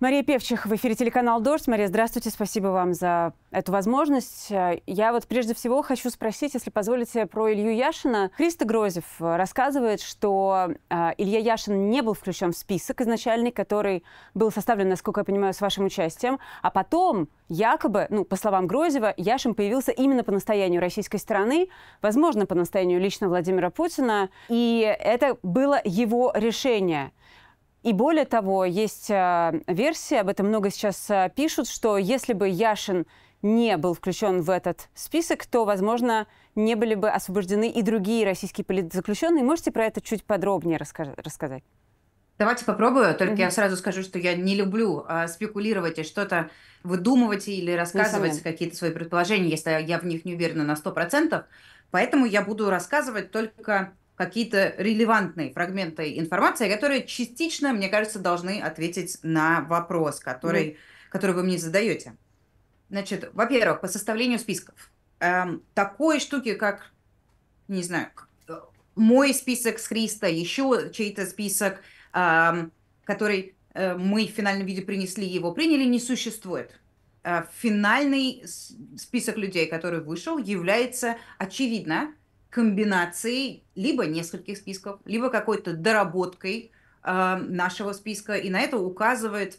Мария Певчих в эфире телеканал «Дождь». Мария, здравствуйте, спасибо вам за эту возможность. Я вот прежде всего хочу спросить, если позволите, про Илью Яшина. Христо Грозев рассказывает, что а, Илья Яшин не был включен в список изначальный, который был составлен, насколько я понимаю, с вашим участием, а потом якобы, ну, по словам Грозева, Яшин появился именно по настоянию российской стороны, возможно, по настоянию лично Владимира Путина, и это было его решение – и более того, есть э, версия, об этом много сейчас э, пишут, что если бы Яшин не был включен в этот список, то, возможно, не были бы освобождены и другие российские политзаключенные. Можете про это чуть подробнее раска- рассказать? Давайте попробую, только mm я сразу скажу, что я не люблю а, спекулировать и что-то выдумывать или рассказывать какие-то свои предположения, если я в них не уверена на 100%. Поэтому я буду рассказывать только какие-то релевантные фрагменты информации, которые частично, мне кажется, должны ответить на вопрос, который, mm. который вы мне задаете. Значит, во-первых, по составлению списков. Эм, такой штуки, как, не знаю, э, мой список с Христа, еще чей-то список, эм, который э, мы в финальном виде принесли, его приняли, не существует э, финальный список людей, который вышел, является, очевидно, комбинацией либо нескольких списков, либо какой-то доработкой э, нашего списка. И на это указывает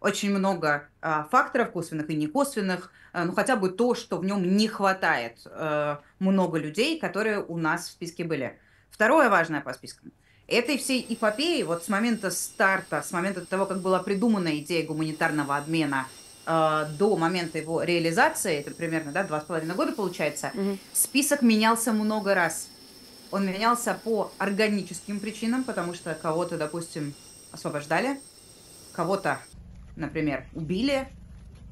очень много э, факторов, косвенных и некосвенных, э, ну хотя бы то, что в нем не хватает э, много людей, которые у нас в списке были. Второе важное по спискам. Этой всей эпопеи, вот с момента старта, с момента того, как была придумана идея гуманитарного обмена – Э, до момента его реализации, это примерно да, два с половиной года получается, угу. список менялся много раз. Он менялся по органическим причинам, потому что кого-то, допустим, освобождали, кого-то, например, убили.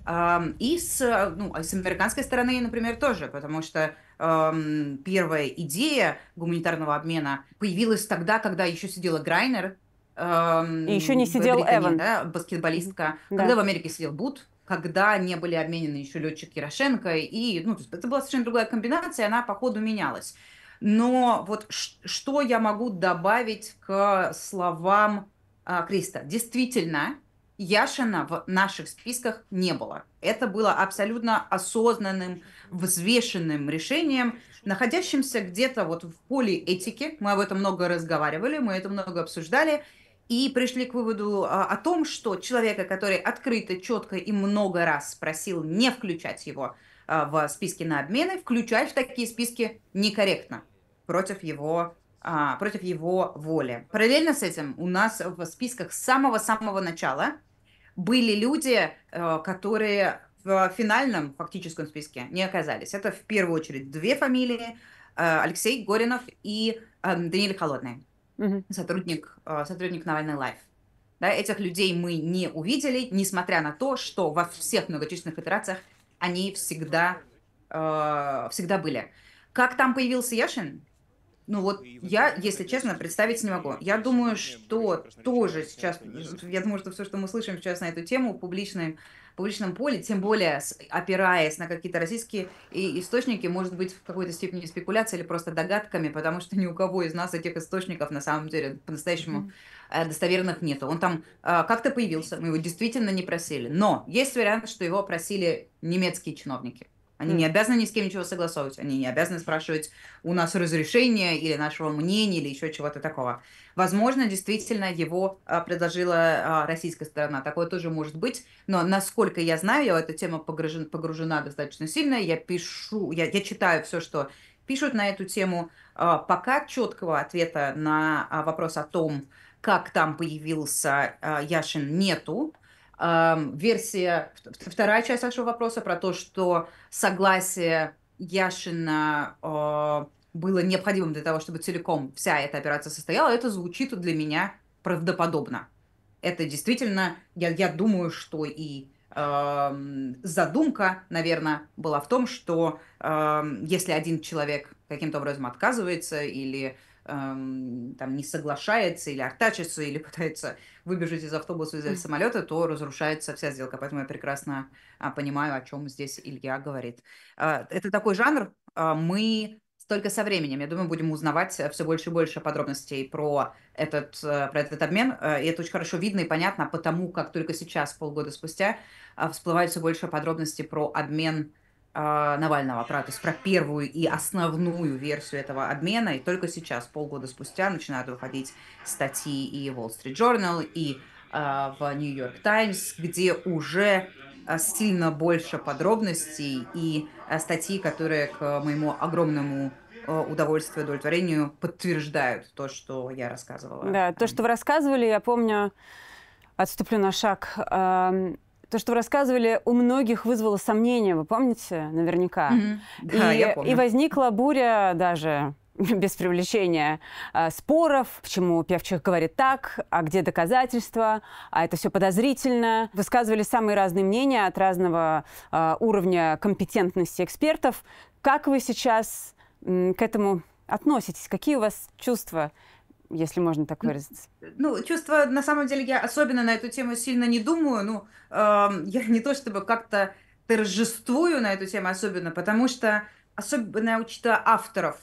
Эм, и с, ну, а с американской стороны, например, тоже, потому что эм, первая идея гуманитарного обмена появилась тогда, когда еще сидела Грайнер. Эм, и еще не сидел Эван. Да, баскетболистка. Да. Когда в Америке сидел Бут, когда не были обменены еще летчик Ярошенко, и ну, то есть это была совершенно другая комбинация, она по ходу менялась. Но вот что я могу добавить к словам а, Криста? Действительно, Яшина в наших списках не было. Это было абсолютно осознанным, взвешенным решением, находящимся где-то вот в поле этики. Мы об этом много разговаривали, мы это много обсуждали – и пришли к выводу а, о том, что человека, который открыто, четко и много раз просил не включать его а, в списки на обмены, включать в такие списки некорректно против его а, против его воли. Параллельно с этим у нас в списках с самого-самого начала были люди, которые в финальном фактическом списке не оказались. Это в первую очередь две фамилии, Алексей Горинов и Даниил Холодный угу. сотрудник, э, сотрудник Навальный Лайф. Да, этих людей мы не увидели, несмотря на то, что во всех многочисленных итерациях они всегда, э, всегда были. Как там появился Яшин? Ну вот я, если честно, представить не могу. Ну, я думаю, что тоже сейчас, я думаю, что все, что мы слышим сейчас на эту тему в публичном, публичном поле, тем более опираясь на какие-то российские источники, может быть в какой-то степени спекуляцией или просто догадками, потому что ни у кого из нас этих источников на самом деле по-настоящему э, достоверных нету. Он там э, как-то появился, мы его действительно не просили. Но есть вариант, что его просили немецкие чиновники. Они не обязаны ни с кем ничего согласовывать, они не обязаны спрашивать у нас разрешения или нашего мнения или еще чего-то такого. Возможно, действительно его а, предложила а, российская сторона. Такое тоже может быть. Но насколько я знаю, я в эту тему погружена, погружена достаточно сильно. Я пишу, я, я читаю все, что пишут на эту тему. А, пока четкого ответа на вопрос о том, как там появился Яшин, нету версия, вторая часть вашего вопроса про то, что согласие Яшина а, было необходимым для того, чтобы целиком вся эта операция состояла, это звучит для меня правдоподобно. Это действительно, я, я думаю, что и э, задумка, наверное, была в том, что э, если один человек каким-то образом отказывается или Эм, там не соглашается или артачится, или пытается выбежать из автобуса или из самолета, то разрушается вся сделка. Поэтому я прекрасно а, понимаю, о чем здесь Илья говорит. А, это такой жанр. А, мы только со временем, я думаю, будем узнавать все больше и больше подробностей про этот, э, про этот обмен. Э, и это очень хорошо видно и понятно, потому как только сейчас, полгода спустя, всплывают все больше подробностей про обмен а, Навального, а, про, то есть про первую и основную версию этого обмена. И только сейчас, полгода спустя, начинают выходить статьи и в Wall Street Journal, и э, в New York Times, где уже сильно больше подробностей и статьи, которые к моему огромному удовольствию, и удовлетворению подтверждают то, что я рассказывала. Да, то, что вы рассказывали, я помню, отступлю на шаг то, что вы рассказывали, у многих вызвало сомнения, вы помните, наверняка. Mm-hmm. И, да, я помню. и возникла буря даже без привлечения э, споров, почему Певчих говорит так, а где доказательства, а это все подозрительно. Высказывали самые разные мнения от разного э, уровня компетентности экспертов. Как вы сейчас э, к этому относитесь? Какие у вас чувства? если можно так выразиться? Ну, чувство, на самом деле, я особенно на эту тему сильно не думаю. Ну, э, я не то чтобы как-то торжествую на эту тему особенно, потому что, особенно учитывая авторов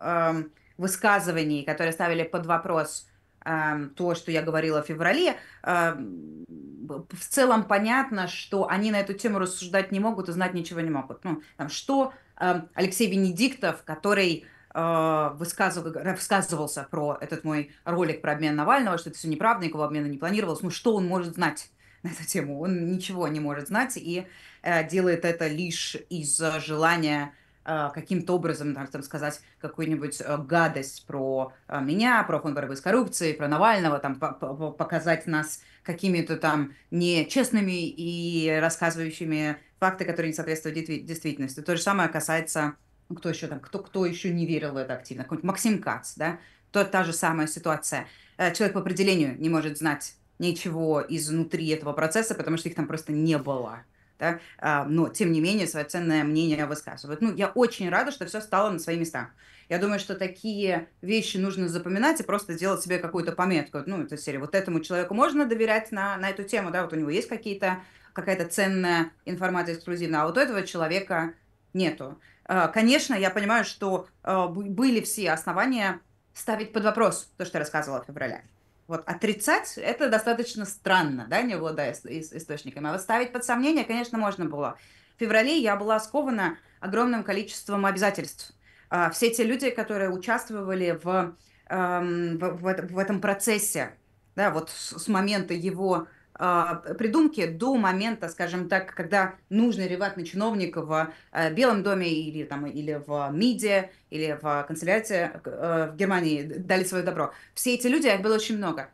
э, высказываний, которые ставили под вопрос э, то, что я говорила в феврале, э, в целом понятно, что они на эту тему рассуждать не могут и знать ничего не могут. Ну, там, что э, Алексей Венедиктов, который а, высказывался про этот мой ролик про обмен Навального, что это все неправда, никакого обмена не планировалось. Ну что он может знать? на эту тему. Он ничего не может знать и э, делает это лишь из желания э, каким-то образом, там, сказать, какую-нибудь э, гадость про э, меня, про фонд борьбы с коррупцией, про Навального, там, показать нас какими-то там нечестными и рассказывающими факты, которые не соответствуют действительности. То же самое касается ну, кто еще там, кто, кто еще не верил в это активно, какой-нибудь Максим Кац, да, то та же самая ситуация. Э, человек по определению не может знать ничего изнутри этого процесса, потому что их там просто не было. Да? А, но, тем не менее, свое ценное мнение высказывают. Ну, я очень рада, что все стало на свои места. Я думаю, что такие вещи нужно запоминать и просто делать себе какую-то пометку. Ну, это серия, вот этому человеку можно доверять на, на эту тему, да, вот у него есть какие-то, какая-то ценная информация эксклюзивная, а вот у этого человека нету. Э, конечно, я понимаю, что э, были все основания ставить под вопрос то, что я рассказывала в феврале. Вот отрицать это достаточно странно, да, не обладая источниками. А вот ставить под сомнение, конечно, можно было. В феврале я была скована огромным количеством обязательств. А, все те люди, которые участвовали в, эм, в, в этом процессе, да, вот с момента его а, придумки до момента, скажем так, когда нужный реватный чиновник в э, Белом доме или, там, или в МИДе, или в канцелярии э, э, в Германии дали свое добро. Все эти люди, их было очень много.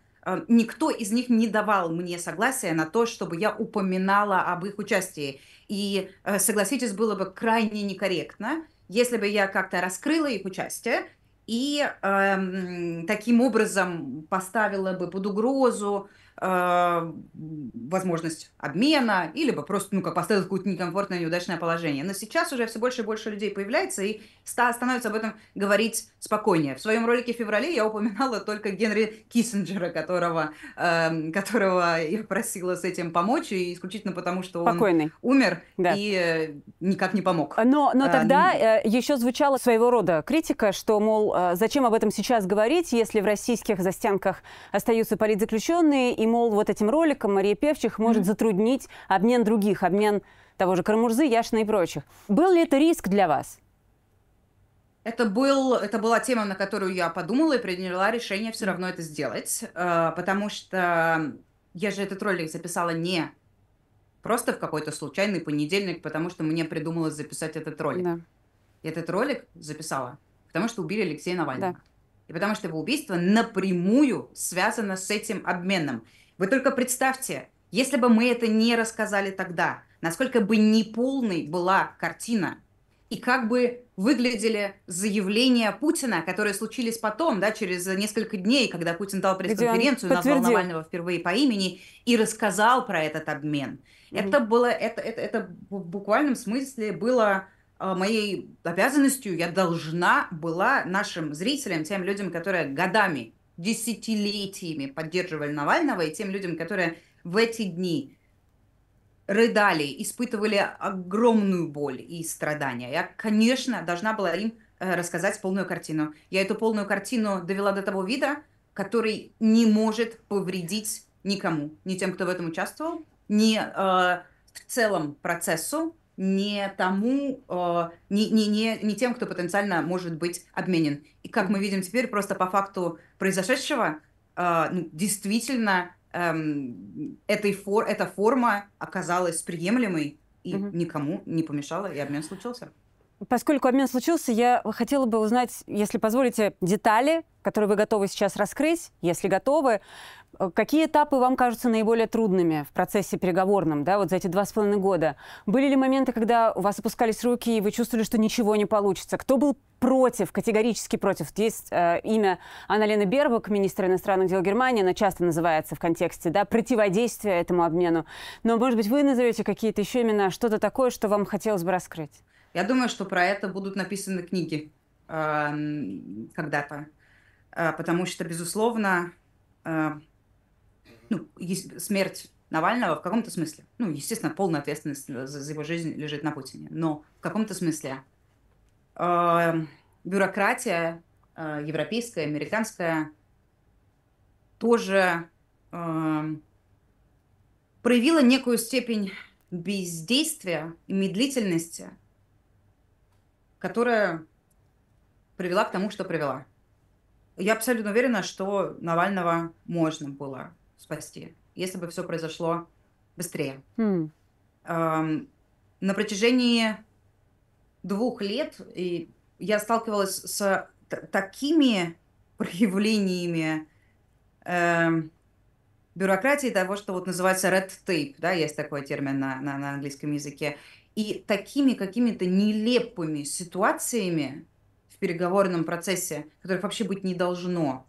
Никто из них не давал мне согласия на то, чтобы я упоминала об их участии. И, согласитесь, было бы крайне некорректно, если бы я как-то раскрыла их участие и эм, таким образом поставила бы под угрозу Э, возможность обмена, или бы просто, ну, как поставил какое-то некомфортное, неудачное положение. Но сейчас уже все больше и больше людей появляется, и ста становится об этом говорить спокойнее. В своем ролике в феврале я упоминала только Генри Киссинджера, которого, э, которого я просила с этим помочь, и исключительно потому, что Спокойный. он умер да. и э, никак не помог. А, но, но а, тогда э, еще звучала своего рода критика, что, мол, э, зачем об этом сейчас говорить, если в российских застенках остаются политзаключенные, и мол, вот этим роликом Мария Певчих может mm-hmm. затруднить обмен других, обмен того же Карамурзы, Яшина и прочих. Был ли это риск для вас? Это, был, это была тема, на которую я подумала и приняла решение все равно это сделать, э, потому что я же этот ролик записала не просто в какой-то случайный понедельник, потому что мне придумалось записать этот ролик. Да. Этот ролик записала, потому что убили Алексея Навального. Да. И потому что его убийство напрямую связано с этим обменом. Вы только представьте, если бы мы это не рассказали тогда, насколько бы неполной была картина, и как бы выглядели заявления Путина, которые случились потом, да, через несколько дней, когда Путин дал пресс-конференцию, назвал Навального впервые по имени и рассказал про этот обмен. Mm-hmm. Это было, это, это, это в буквальном смысле было а, моей обязанностью, я должна была нашим зрителям, тем людям, которые годами, десятилетиями поддерживали Навального, и тем людям, которые в эти дни рыдали, испытывали огромную боль и страдания. Я, конечно, должна была им э, рассказать полную картину. Я эту полную картину довела до того вида, который не может повредить никому, ни тем, кто в этом участвовал, ни э, в целом процессу, не тому, а, не, не, не, не тем, кто потенциально может быть обменен. И как мы видим теперь, просто по факту произошедшего, а, ну, действительно, эм, этой фор, эта форма оказалась приемлемой и угу. никому не помешала, и обмен случился. Поскольку обмен случился, я хотела бы узнать, если позволите, детали, которые вы готовы сейчас раскрыть, если готовы. Э, какие этапы вам кажутся наиболее трудными в процессе переговорном, да, вот за эти два с половиной года? Были ли моменты, когда у вас опускались руки и вы чувствовали, что ничего не получится? Кто был против, категорически против? Есть э, имя Лена Бербок, министра иностранных дел Германии, она часто называется в контексте да, противодействия этому обмену. Но, может быть, вы назовете какие-то еще имена, что-то такое, что вам хотелось бы раскрыть? Я думаю, что про это будут написаны книги эм, когда-то, э, потому что, безусловно, э, ну, смерть Навального в каком-то смысле, ну, естественно, полная ответственность за, за его жизнь лежит на Путине, но в каком-то смысле э, бюрократия э, европейская, американская тоже э, проявила некую степень бездействия и медлительности которая привела к тому, что привела. Я абсолютно уверена, что Навального можно было спасти, если бы все произошло быстрее. Mm. Эм, на протяжении двух лет и я сталкивалась с такими проявлениями э, бюрократии того, что вот называется red tape, да, есть такой термин на, на, на английском языке. И такими какими-то нелепыми ситуациями в переговорном процессе, которых вообще быть не должно,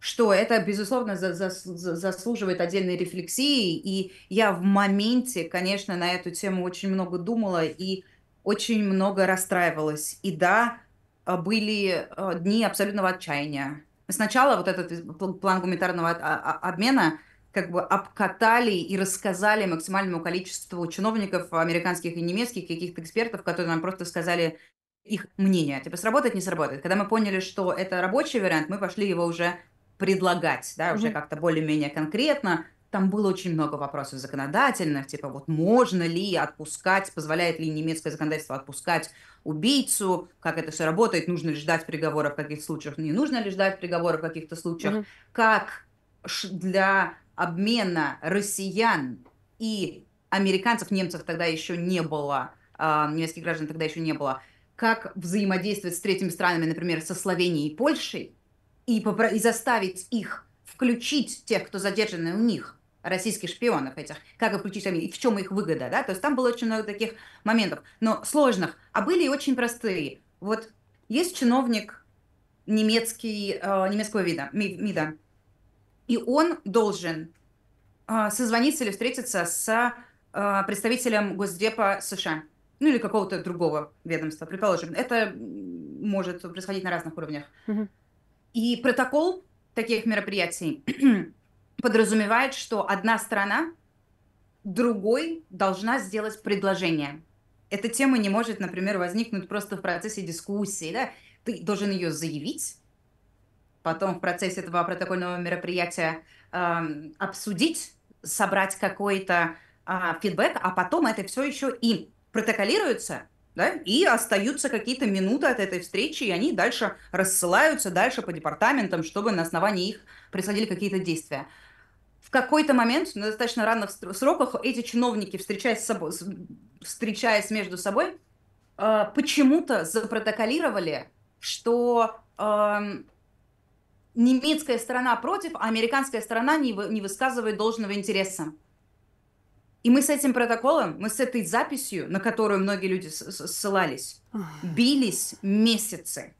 что это, безусловно, заслуживает отдельной рефлексии. И я в моменте, конечно, на эту тему очень много думала и очень много расстраивалась. И да, а, были а, дни абсолютного отчаяния. Сначала вот этот план гуманитарного а, обмена – как бы обкатали и рассказали максимальному количеству чиновников американских и немецких, каких-то экспертов, которые нам просто сказали их мнение. Типа, сработает, не сработает. Когда мы поняли, что это рабочий вариант, мы пошли его уже предлагать, да, уже mm-hmm. как-то более-менее конкретно. Там было очень много вопросов законодательных, типа вот можно ли отпускать, позволяет ли немецкое законодательство отпускать убийцу, как это все работает, нужно ли ждать приговора в каких случаях, не нужно ли ждать приговора в каких-то случаях, mm-hmm. как для обмена россиян и американцев, немцев тогда еще не было, а, немецких граждан тогда еще не было, как взаимодействовать с третьими странами, например, со Словенией и Польшей, и, попро- и заставить их включить тех, кто задержаны у них, российских шпионов этих, как их включить, и в чем их выгода, да, то есть там было очень много таких моментов, но сложных, а были и очень простые. Вот есть чиновник немецкий, э, немецкого вида, МИДа, и он должен а, созвониться или встретиться с а, представителем Госдепа США, ну или какого-то другого ведомства, предположим. Это может происходить на разных уровнях. И протокол таких мероприятий подразумевает, что одна страна другой должна сделать предложение. Эта тема не может, например, возникнуть просто в процессе дискуссии. Да? Ты должен ее заявить, потом в процессе этого протокольного мероприятия э, обсудить, собрать какой-то э, фидбэк, а потом это все еще и протоколируется, да, и остаются какие-то минуты от этой встречи, и они дальше рассылаются дальше по департаментам, чтобы на основании их происходили какие-то действия. В какой-то момент, на достаточно ранних сроках, эти чиновники, встречаясь, с собой, встречаясь между собой, э, почему-то запротоколировали, что эм, немецкая сторона против, а американская сторона не, вы, не высказывает должного интереса. И мы с этим протоколом, мы с этой записью, на которую многие люди ссылались, бились месяцы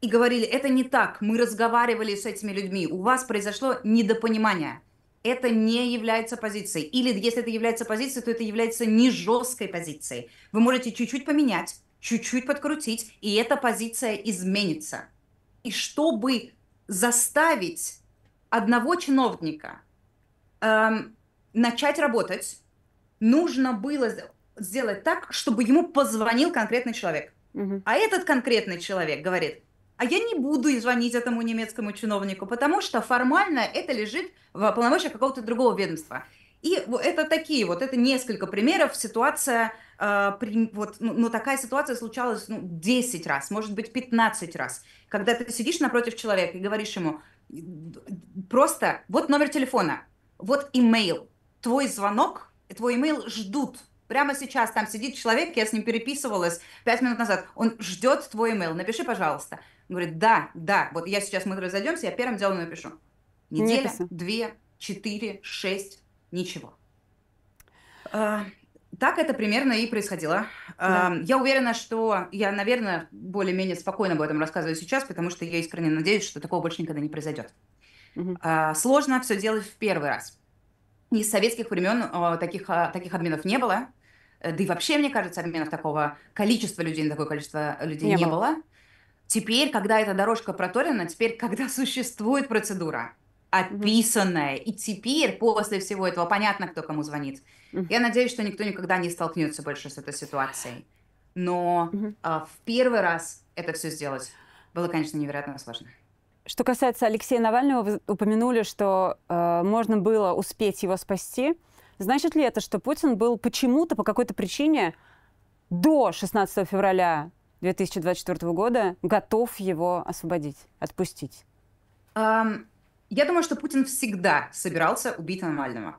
и говорили, это не так, мы разговаривали с этими людьми, у вас произошло недопонимание. Это не является позицией. Или если это является позицией, то это является не жесткой позицией. Вы можете чуть-чуть поменять, чуть-чуть подкрутить, и эта позиция изменится. И чтобы заставить одного чиновника эм, начать работать, нужно было сделать так, чтобы ему позвонил конкретный человек. Угу. А этот конкретный человек говорит, а я не буду звонить этому немецкому чиновнику, потому что формально это лежит в полномочиях какого-то другого ведомства. И это такие вот, это несколько примеров. Ситуация, э, при, вот, ну, ну, такая ситуация случалась ну, 10 раз, может быть, 15 раз. Когда ты сидишь напротив человека и говоришь ему, просто вот номер телефона, вот имейл, твой звонок, твой имейл ждут. Прямо сейчас там сидит человек, я с ним переписывалась 5 минут назад, он ждет твой имейл, напиши, пожалуйста. Он говорит, да, да, вот я сейчас, мы разойдемся, я первым делом напишу. Неделя, Не две, четыре, шесть, ничего. А, так это примерно и происходило. Да. А, я уверена, что я, наверное, более-менее спокойно об этом рассказываю сейчас, потому что я искренне надеюсь, что такого больше никогда не произойдет. Угу. А, сложно все делать в первый раз. Из советских времен таких, таких обменов не было. Э, да и вообще, мне кажется, обменов такого количества людей на такое количество людей не, не было. было. Теперь, когда эта дорожка проторена, теперь, когда существует процедура, описанное. И теперь, после всего этого, понятно, кто кому звонит. Я надеюсь, что никто никогда не столкнется больше с этой ситуацией. Но а, в первый раз это все сделать было, конечно, невероятно сложно. Что касается Алексея Навального, вы упомянули, что э, можно было успеть его спасти. Значит ли это, что Путин был почему-то, по какой-то причине до 16 февраля 2024 года готов его освободить, отпустить? Um, я думаю, что Путин всегда собирался убить Навального.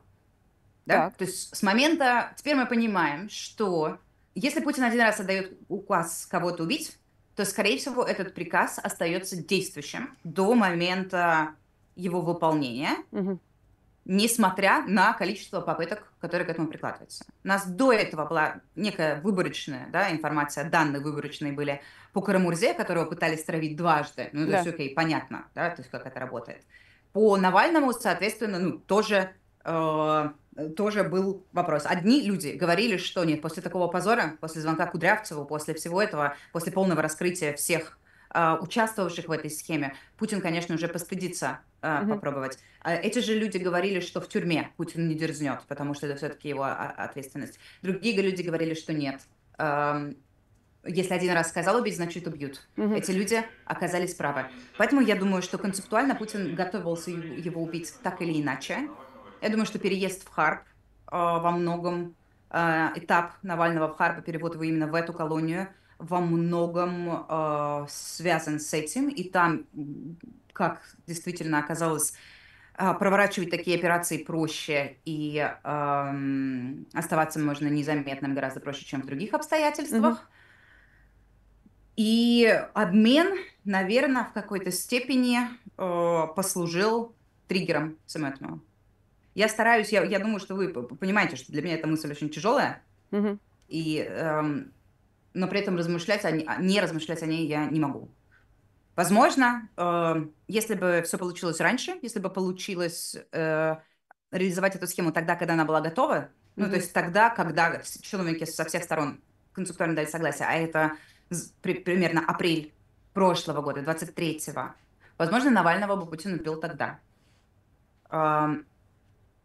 Да? Так. То есть с момента... Теперь мы понимаем, что если Путин один раз отдает указ кого-то убить, то, скорее всего, этот приказ остается действующим до момента его выполнения, угу. несмотря на количество попыток, которые к этому прикладываются. У нас до этого была некая выборочная да, информация, данные выборочные были по Карамурзе, которого пытались травить дважды. Ну, то да. есть, окей, понятно, да, то есть, как это работает. По Навальному, соответственно, ну, тоже, э, тоже был вопрос. Одни люди говорили, что нет, после такого позора, после звонка Кудрявцеву, после всего этого, после полного раскрытия всех э, участвовавших в этой схеме, Путин, конечно, уже постыдится э, mm-hmm. попробовать. А эти же люди говорили, что в тюрьме Путин не дерзнет, потому что это все-таки его а, ответственность. Другие люди говорили, что нет эм, если один раз сказал убить, значит убьют. Угу. Эти люди оказались правы. Поэтому я думаю, что концептуально Путин готовился его убить так или иначе. Я думаю, что переезд в Харп э, во многом, э, этап Навального в Харп, перевод его именно в эту колонию, во многом э, связан с этим. И там, как действительно оказалось, э, проворачивать такие операции проще и эм, оставаться можно незаметным гораздо проще, чем в других обстоятельствах. mm и обмен, наверное, в какой-то степени э, послужил триггером всему этому. Я стараюсь, я, я думаю, что вы понимаете, что для меня эта мысль очень тяжелая. Mm-hmm. И, э, но при этом размышлять о ней, а, не размышлять о ней я не могу. Возможно, э, если бы все получилось раньше, если бы получилось э, реализовать эту схему тогда, когда она была готова, mm-hmm. ну, то есть тогда, когда чиновники со всех сторон концептуально дали согласие, а это при, примерно апрель прошлого года, 23-го, возможно, Навального бы Путин убил тогда. Эм,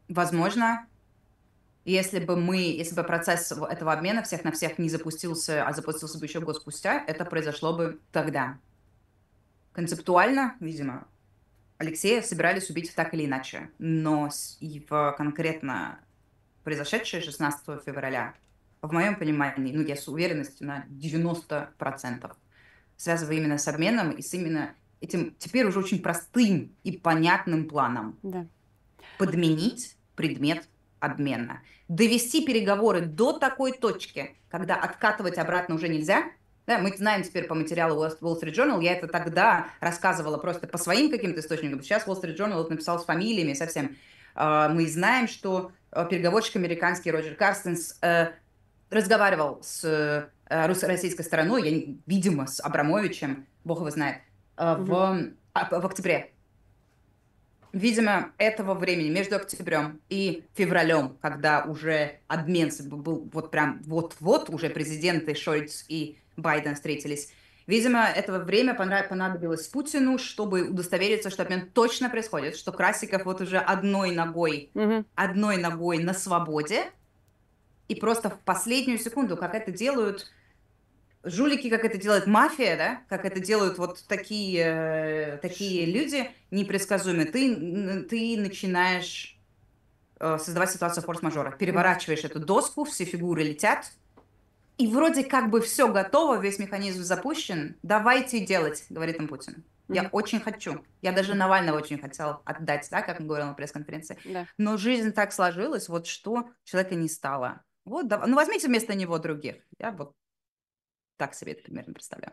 возможно, если бы мы, если бы процесс этого обмена всех на всех не запустился, а запустился бы еще год спустя, это произошло бы тогда. Концептуально, видимо, Алексея собирались убить так или иначе, но и в конкретно произошедшее 16 февраля в моем понимании, ну, я с уверенностью на 90% связываю именно с обменом и с именно этим теперь уже очень простым и понятным планом. Да. Подменить предмет обмена. Довести переговоры до такой точки, когда откатывать обратно уже нельзя. Да, мы знаем теперь по материалу Wall Street Journal, я это тогда рассказывала просто по своим каким-то источникам. Сейчас Wall Street Journal это написал с фамилиями совсем. А, мы знаем, что э, переговорщик американский Роджер Карстенс э, разговаривал с э, российской стороной, я, видимо, с Абрамовичем, бог его знает, э, в, а, в октябре. Видимо, этого времени между октябрем и февралем, когда уже обмен был вот прям вот-вот, уже президенты Шольц и Байден встретились, Видимо, этого времени понадобилось Путину, чтобы удостовериться, что обмен точно происходит, что Красиков вот уже одной ногой, угу. одной ногой на свободе, и просто в последнюю секунду, как это делают жулики, как это делает мафия, да, как это делают вот такие, э, такие люди непредсказуемые, ты, ты начинаешь э, создавать ситуацию форс-мажора, переворачиваешь эту доску, все фигуры летят, и вроде как бы все готово, весь механизм запущен, давайте делать, говорит им Путин. Я mm-hmm. очень хочу. Я даже Навального очень хотела отдать, да, как он говорил на пресс-конференции. Да. Но жизнь так сложилась, вот что человека не стало. Вот, да, ну возьмите вместо него других. Я вот так себе это примерно представляю.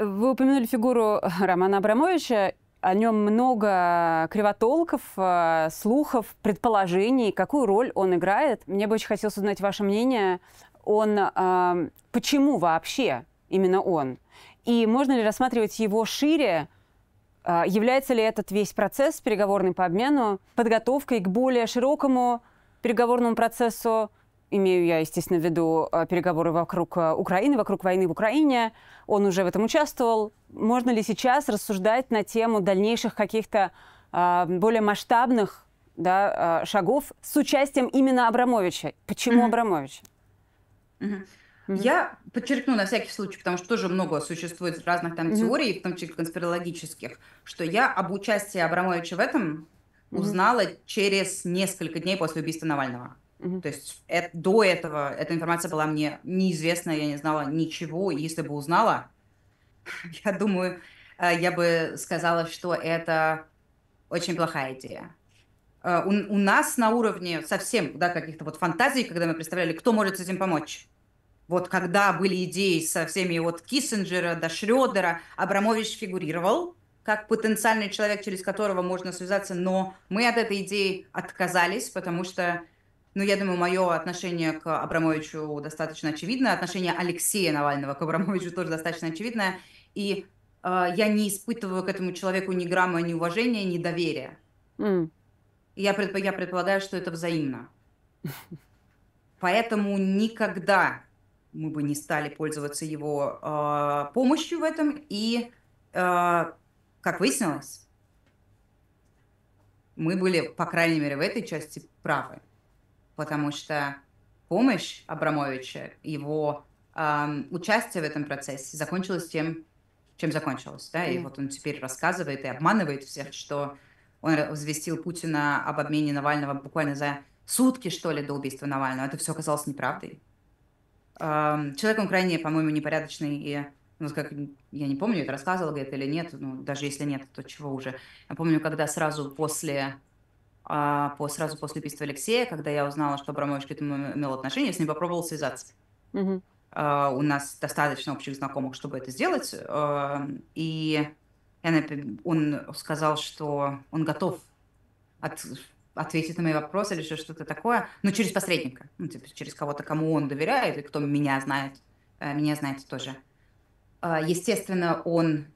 Вы упомянули фигуру Романа Абрамовича. О нем много кривотолков, э, слухов, предположений, какую роль он играет. Мне бы очень хотелось узнать ваше мнение. Он э, почему вообще именно он? И можно ли рассматривать его шире? Э, является ли этот весь процесс переговорный по обмену подготовкой к более широкому переговорному процессу имею я, естественно, в виду э, переговоры вокруг э, Украины, вокруг войны в Украине. Он уже в этом участвовал. Можно ли сейчас рассуждать на тему дальнейших каких-то э, более масштабных да, шагов с участием именно Абрамовича? Почему mm-hmm. Абрамовича? Mm-hmm. Я подчеркну на всякий случай, потому что тоже много существует разных там mm-hmm. теорий, в том числе конспирологических, что я об участии Абрамовича в этом узнала mm-hmm. через несколько дней после убийства Навального. Угу. То есть это, до этого эта информация была мне неизвестна, я не знала ничего. Если бы узнала, я думаю, э, я бы сказала, что это очень плохая идея. Э, у, у нас на уровне совсем да, каких-то вот фантазий, когда мы представляли, кто может с этим помочь. Вот когда были идеи со всеми от Киссинджера до Шредера, Абрамович фигурировал как потенциальный человек, через которого можно связаться, но мы от этой идеи отказались, потому что ну, я думаю, мое отношение к Абрамовичу достаточно очевидное. отношение Алексея Навального к Абрамовичу тоже достаточно очевидное, и э, я не испытываю к этому человеку ни грамма ни уважения, ни доверия. Mm. Я, предп... я предполагаю, что это взаимно. Поэтому никогда мы бы не стали пользоваться его э, помощью в этом. И, э, как выяснилось, мы были, по крайней мере, в этой части правы потому что помощь Абрамовича, его эм, участие в этом процессе закончилось тем, чем закончилось. Да? И вот он теперь рассказывает и обманывает всех, что он возвестил Путина об обмене Навального буквально за сутки, что ли, до убийства Навального. Это все оказалось неправдой. Эм, человек он крайне, по-моему, непорядочный и ну, как, я не помню, это рассказывал, где-то или нет, ну, даже если нет, то чего уже. Я помню, когда сразу после а, по, сразу после убийства Алексея, когда я узнала, что Абрамович к этому имел отношение, с ним попробовал связаться. Mm-hmm. Uh, у нас достаточно общих знакомых, чтобы это сделать. Uh, и он сказал, что он готов от, ответить на мои вопросы или что-то такое, но через посредника, ну, типа, через кого-то, кому он доверяет и кто меня знает, э, меня знает тоже. А, естественно, он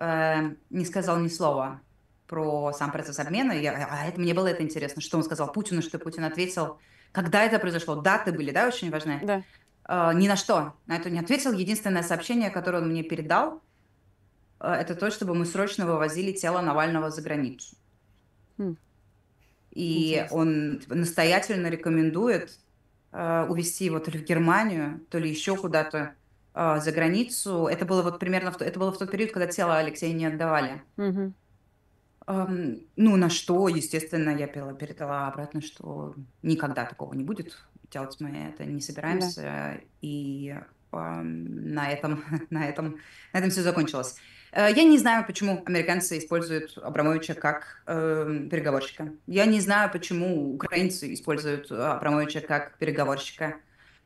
э, не сказал ни слова про сам процесс обмена. Я, а, а это, мне было это интересно, что он сказал Путину, что Путин ответил. Когда это произошло? Даты были, да, очень важны? Да. Э, ни на что на это не ответил. Единственное сообщение, которое он мне передал, э, это то, чтобы мы срочно вывозили тело Навального за границу. Хм. И Интересно. он настоятельно рекомендует э, увезти его то ли в Германию, то ли еще куда-то э, за границу. Это было вот примерно в, это было в тот период, когда тело Алексея не отдавали. Угу. Ну, на что, естественно, я передала обратно, что никогда такого не будет. Делать мы это не собираемся. Да. И на этом, на этом, на этом все закончилось. Э, я не знаю, почему американцы используют Абрамовича как э, переговорщика. Я не знаю, почему украинцы используют э, Абрамовича как переговорщика.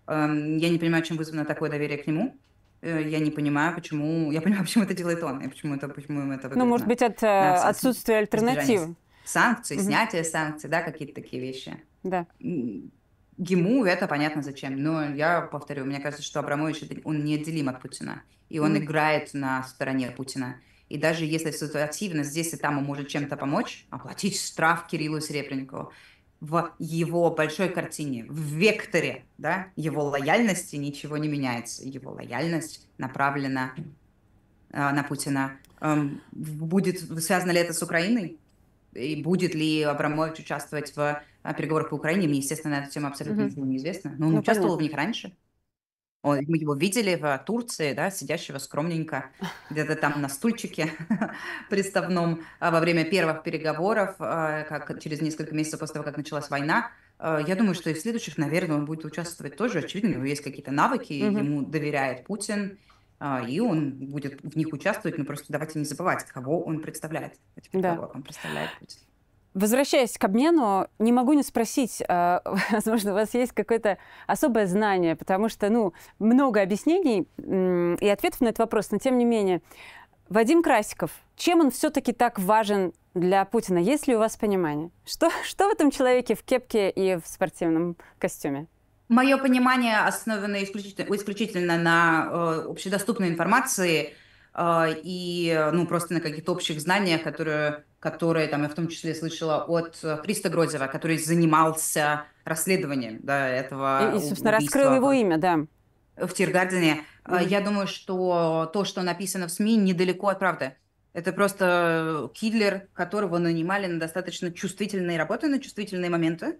Э, я не понимаю, чем вызвано такое доверие к нему. Э, я не понимаю, почему... Я понимаю, почему это делает он, и почему, это, почему им это выгодно. Ну, может быть, от да, э, отсутствия альтернатив. Санкции, угу. снятие санкций, да, какие-то такие вещи. Да. Ему это понятно зачем. Но я повторю, мне кажется, что Абрамович, он неотделим от Путина. И он mm. играет на стороне Путина. И даже если ситуативно здесь и там он может чем-то помочь, оплатить штраф Кириллу Серебренникову, в его большой картине, в векторе да, его лояльности ничего не меняется. Его лояльность направлена э, на Путина. Эм, будет связано ли это с Украиной? И будет ли Абрамович участвовать в э, переговорах по Украине? Мне, естественно, на эту тему абсолютно угу. ничего не Но ну, он ну, участвовал понятно. в них раньше. Он, мы его видели в Турции, да, сидящего скромненько где-то там на стульчике приставном а, во время первых переговоров, а, как через несколько месяцев после того, как началась война. А, я думаю, что и в следующих, наверное, он будет участвовать тоже. Очевидно, у него есть какие-то навыки, mm-hmm. ему доверяет Путин, и он будет в них участвовать, но просто давайте не забывать, кого он представляет. Да. Кого он представляет Путин. Возвращаясь к обмену, не могу не спросить, э, возможно, у вас есть какое-то особое знание, потому что, ну, много объяснений и ответов на этот вопрос, но тем не менее. Вадим Красиков, чем он все-таки так важен для Путина? Есть ли у вас понимание? Что, что в этом человеке в кепке и в спортивном костюме? Мое понимание основано исключительно, исключительно на э, общедоступной информации э, и ну, просто на каких-то общих знаниях, которые которые там я в том числе слышала от Криста э, Грозева, который занимался расследованием да, этого И, собственно, убийства. раскрыл его имя, да. В Тиргардене. Mm-hmm. Я думаю, что то, что написано в СМИ, недалеко от правды. Это просто киллер, которого нанимали на достаточно чувствительные работы, на чувствительные моменты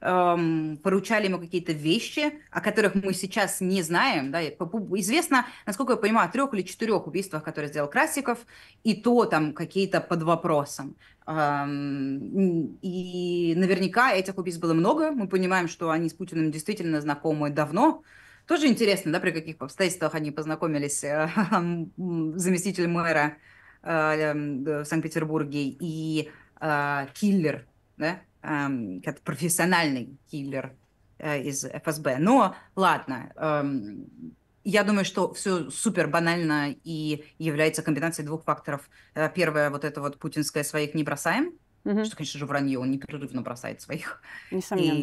эм, поручали ему какие-то вещи, о которых мы сейчас не знаем. Да? Известно, насколько я понимаю, о трех или четырех убийствах, которые сделал Красиков, и то там какие-то под вопросом. Эм, и наверняка этих убийств было много. Мы понимаем, что они с Путиным действительно знакомы давно. Тоже интересно, да, при каких обстоятельствах они познакомились э, э, заместитель мэра э, эм, в Санкт-Петербурге и э, киллер, да, Эм, как профессиональный киллер э, из ФСБ. Но ладно, эм, я думаю, что все супер банально и является комбинацией двух факторов. Э, первое, вот это вот путинское «своих не бросаем», Что, конечно же, вранье, он непрерывно бросает своих. Несомненно.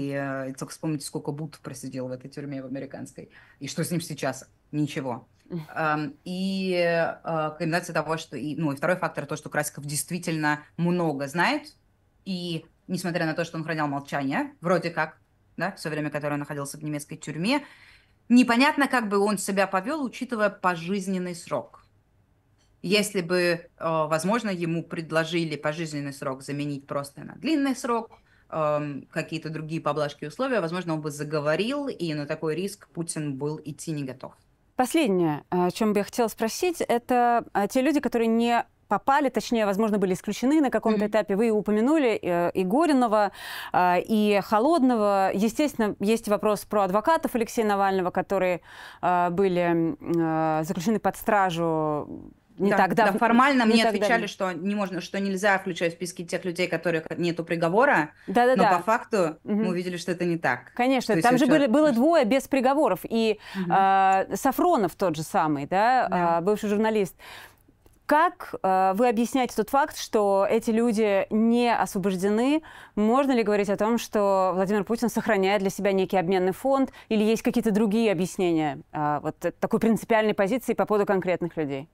И э, только вспомните, сколько Бут просидел в этой тюрьме в американской. И что с ним сейчас? Ничего. Um, и uh, комбинация того, что... И, ну, и второй фактор, то, что Красиков действительно много знает, и несмотря на то, что он хранял молчание, вроде как, да, все время, которое он находился в немецкой тюрьме. Непонятно, как бы он себя повел, учитывая пожизненный срок. Если бы, э, возможно, ему предложили пожизненный срок заменить просто на длинный срок, эм, какие-то другие поблажки условия, возможно, он бы заговорил, и на такой риск Путин был идти не готов. Последнее, э, о чем бы я хотела спросить, это э, те люди, которые не попали, точнее, возможно, были исключены на каком-то mm-hmm. этапе. Вы упомянули э, и Горинова, э, и Холодного. Естественно, есть вопрос про адвокатов Алексея Навального, которые э, были заключены под стражу не да, так давно. Да, формально не мне отвечали, давно. что не можно, что нельзя включать в списки тех людей, которых нету приговора. Да, да, но да. по факту угу. мы увидели, что это не так. Конечно, То там же были, было двое без приговоров. И угу. э, Сафронов тот же самый, да, да. Э, бывший журналист. Как э, вы объясняете тот факт, что эти люди не освобождены? Можно ли говорить о том, что Владимир Путин сохраняет для себя некий обменный фонд? Или есть какие-то другие объяснения э, вот такой принципиальной позиции по поводу конкретных людей?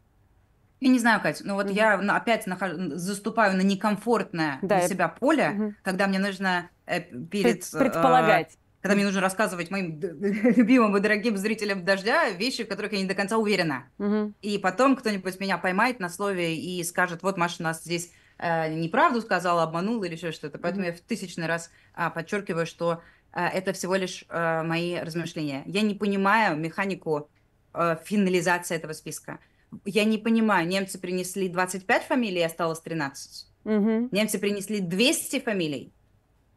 Я не знаю, Катя, но вот mm-hmm. я опять нахож... заступаю на некомфортное да, для себя поле, mm-hmm. когда мне нужно э, перед... Предполагать. Э, когда мне нужно рассказывать моим любимым и дорогим зрителям «Дождя» вещи, в которых я не до конца уверена. Угу. И потом кто-нибудь меня поймает на слове и скажет, вот, Маша, нас здесь э, неправду сказала, обманула или еще что-то. Поэтому угу. я в тысячный раз а, подчеркиваю, что а, это всего лишь а, мои размышления. Я не понимаю механику а, финализации этого списка. Я не понимаю, немцы принесли 25 фамилий, осталось 13. Угу. Немцы принесли 200 фамилий,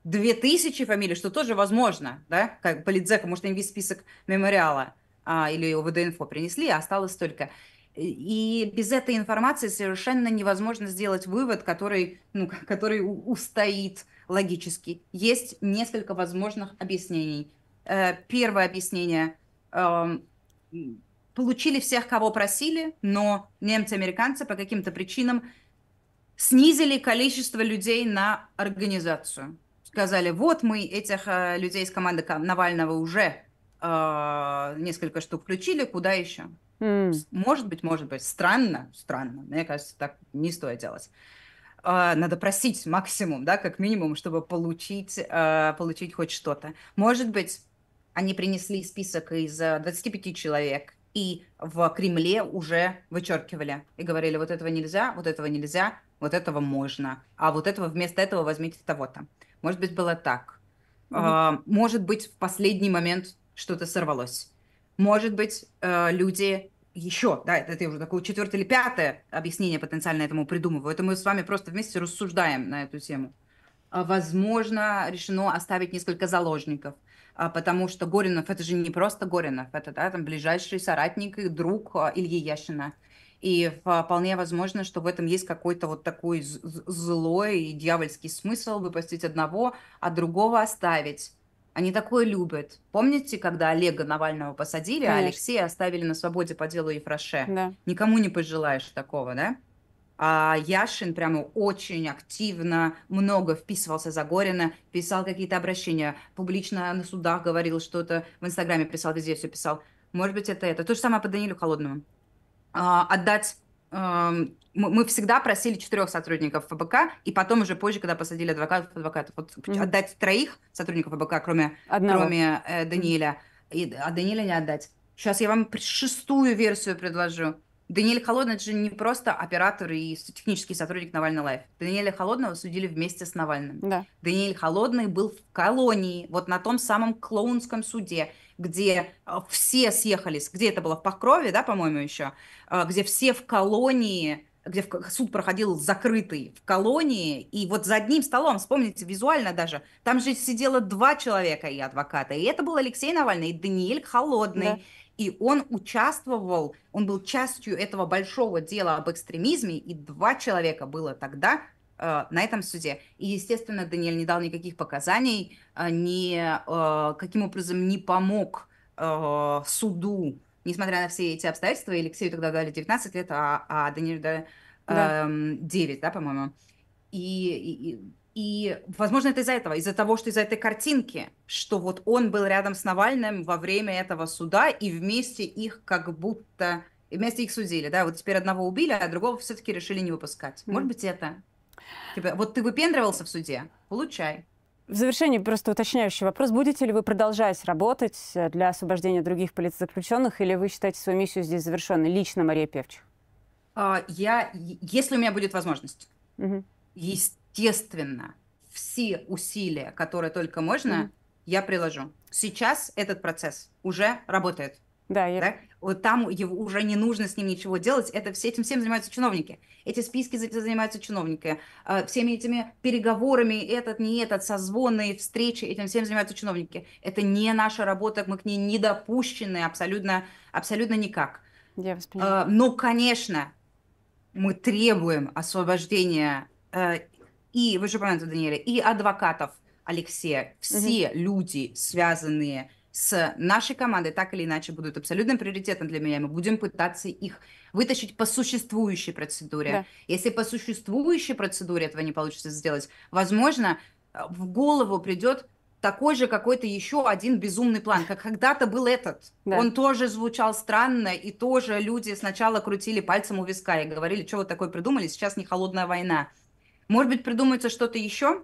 2000 фамилий, что тоже возможно, да, как политзека, может, им весь список мемориала а, или ОВД-инфо принесли, а осталось только. И без этой информации совершенно невозможно сделать вывод, который, ну, который устоит логически. Есть несколько возможных объяснений. Э, первое объяснение эм, получили всех, кого просили, но немцы-американцы по каким-то причинам снизили количество людей на организацию сказали, вот мы этих э, людей из команды Навального уже э, несколько штук включили, куда еще? Mm. Может быть, может быть. Странно, странно. Мне кажется, так не стоит делать. Э, надо просить максимум, да, как минимум, чтобы получить, э, получить хоть что-то. Может быть, они принесли список из 25 э, человек, и в Кремле уже вычеркивали и говорили, вот этого нельзя, вот этого нельзя, вот этого можно, а вот этого вместо этого возьмите того-то. Может быть, было так. Mm-hmm. Может быть, в последний момент что-то сорвалось. Может быть, э, люди еще, да, это, это уже такое четвертое или пятое объяснение потенциально этому придумываю. Это мы с вами просто вместе рассуждаем на эту тему. А, возможно, решено оставить несколько заложников, а, потому что Горинов это же не просто Горинов, это да, там ближайший соратник и друг Ильи Яшина. И вполне возможно, что в этом есть какой-то вот такой злой и дьявольский смысл выпустить одного, а другого оставить. Они такое любят. Помните, когда Олега Навального посадили, а Конечно. а Алексея оставили на свободе по делу Ефраше? Да. Никому не пожелаешь такого, да? А Яшин прямо очень активно, много вписывался за Горина, писал какие-то обращения, публично на судах говорил что-то, в Инстаграме писал, везде все писал. Может быть, это это. То же самое по Данилю Холодному. А, отдать эм, мы всегда просили четырех сотрудников ФБК, и потом уже позже, когда посадили адвокатов, адвокатов вот, mm-hmm. отдать троих сотрудников ФБК, кроме, кроме э, Даниэля, и, а Даниэля не отдать. Сейчас я вам шестую версию предложу. Даниэль Холодный это же не просто оператор и технический сотрудник Навального Лайф. Даниэля Холодного судили вместе с Навальным. Да. Даниэль Холодный был в колонии, вот на том самом клоунском суде где э, все съехались, где это было в Покрове, да, по-моему, еще, э, где все в колонии где суд проходил закрытый в колонии, и вот за одним столом, вспомните визуально даже, там же сидело два человека и адвоката, и это был Алексей Навальный и Даниэль Холодный, да. и он участвовал, он был частью этого большого дела об экстремизме, и два человека было тогда, Э, на этом суде. И, естественно, Даниэль не дал никаких показаний, э, ни э, каким образом не помог суду, несмотря на все эти обстоятельства. Алексею тогда дали 19 лет, а, а Даниэлю дали да. 9, эм, да, по-моему. И, и, и, возможно, это из-за этого, из-за того, что из-за этой картинки, что вот он был рядом с Навальным во время этого суда, и вместе их как будто... Вместе их судили, да, вот теперь одного убили, а другого все-таки решили не выпускать. Mm. Может быть, это Тебя, типа, вот ты выпендривался в суде, получай. В завершении просто уточняющий вопрос. Будете ли вы продолжать работать э, для освобождения других политзаключенных, или вы считаете свою миссию здесь завершенной? Лично Мария Певчих. А, я, если у меня будет возможность, угу. естественно, все усилия, которые только можно, угу. я приложу. Сейчас этот процесс уже работает. Да, я... да? Вот там его уже не нужно с ним ничего делать. Это все, этим всем занимаются чиновники. Эти списки занимаются чиновники. А, всеми этими переговорами, этот, не этот, созвонные встречи, этим всем занимаются чиновники. Это не наша работа, мы к ней не допущены абсолютно, абсолютно никак. Я вас понимаю. А, но, конечно, мы требуем освобождения э, и, вы же понимаете, Даниэля, и адвокатов Алексея, все угу. люди, связанные с с нашей командой так или иначе будут абсолютным приоритетом для меня. Мы будем пытаться их вытащить по существующей процедуре. Да. Если по существующей процедуре этого не получится сделать, возможно, э, в голову придет такой же какой-то еще один безумный план, как когда-то был этот. Да. Он тоже звучал странно, и тоже люди сначала крутили пальцем у виска и говорили, что вы такое придумали, сейчас не холодная война. Может быть, придумается что-то еще,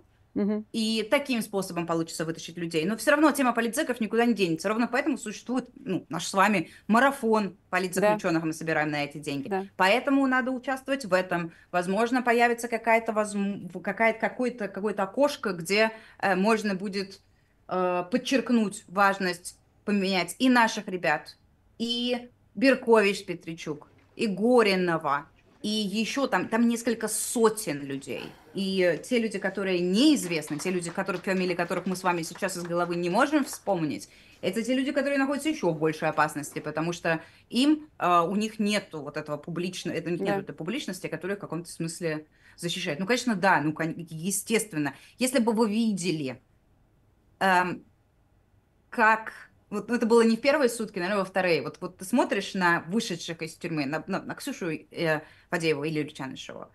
и таким способом получится вытащить людей. Но все равно тема политзеков никуда не денется. Ровно поэтому существует ну, наш с вами марафон политзаключенных, да. мы собираем на эти деньги. Да. Поэтому надо участвовать в этом. Возможно, появится какая-то возм... какая какое-то какое окошко, где э, можно будет э, подчеркнуть важность поменять и наших ребят, и Беркович Петричук, и Горинова, и еще там, там несколько сотен людей. И те люди, которые неизвестны, те люди, которых, фамилии которых мы с вами сейчас из головы не можем вспомнить, это те люди, которые находятся еще в большей опасности, потому что им, э, у них нету вот этого публично, это, да. нет этой публичности, которая в каком-то смысле защищает. Ну, конечно, да, ну, естественно. Если бы вы видели, э, как вот ну, это было не в первые сутки, наверное, а во вторые. Вот, вот ты смотришь на вышедших из тюрьмы, на, на, на Ксюшу э, Фадееву или Ильичанышеву,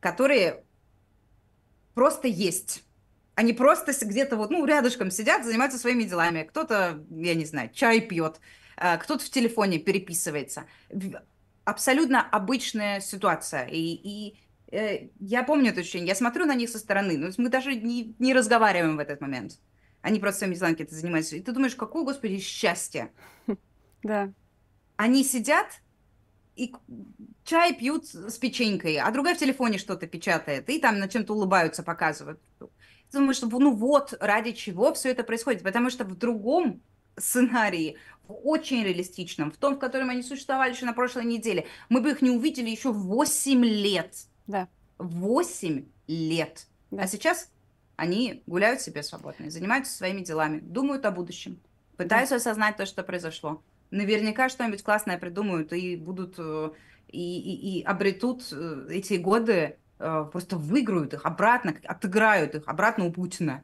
которые просто есть. Они просто где-то вот, ну, рядышком сидят, занимаются своими делами. Кто-то, я не знаю, чай пьет, э, кто-то в телефоне переписывается. Абсолютно обычная ситуация. И, и э, я помню это ощущение, я смотрю на них со стороны, Ну, мы даже не, не разговариваем в этот момент. Они просто своими делами занимаются. И ты думаешь, какое, господи, счастье. Да. Они сидят, и чай пьют с печенькой, а другая в телефоне что-то печатает, и там на чем-то улыбаются, показывают. Думаю, что ну вот ради чего все это происходит, потому что в другом сценарии, в очень реалистичном, в том, в котором они существовали еще на прошлой неделе, мы бы их не увидели еще 8 лет. Да. 8 лет. Да. А сейчас они гуляют себе свободно, занимаются своими делами, думают о будущем, пытаются да. осознать то, что произошло наверняка что-нибудь классное придумают и будут э, и, и, и обретут э, эти годы, э, просто выиграют их обратно, отыграют их обратно у Путина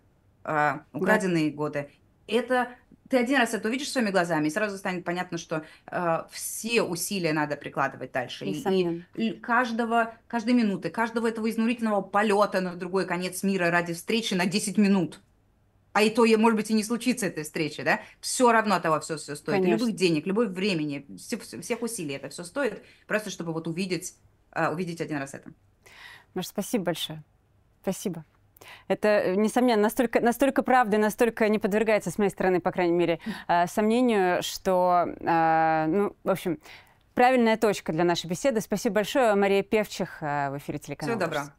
украденные да. годы. Это ты один раз это увидишь своими глазами, и сразу станет понятно, что э, все усилия надо прикладывать дальше. И, и каждого, каждой минуты, каждого этого изнурительного полета на другой конец мира ради встречи на 10 минут а и то, может быть, и не случится этой встречи, да, все равно того все, все стоит. Конечно. Любых денег, любых времени, всех усилий это все стоит, просто чтобы вот увидеть, а, увидеть один раз это. Маша, спасибо большое. Спасибо. Это, э, несомненно, настолько, настолько правда, настолько не подвергается, с моей стороны, по крайней мере, а, сомнению, что, а, ну, в общем, правильная точка для нашей беседы. Спасибо большое. Мария Певчих в эфире телеканала. Всего доброго.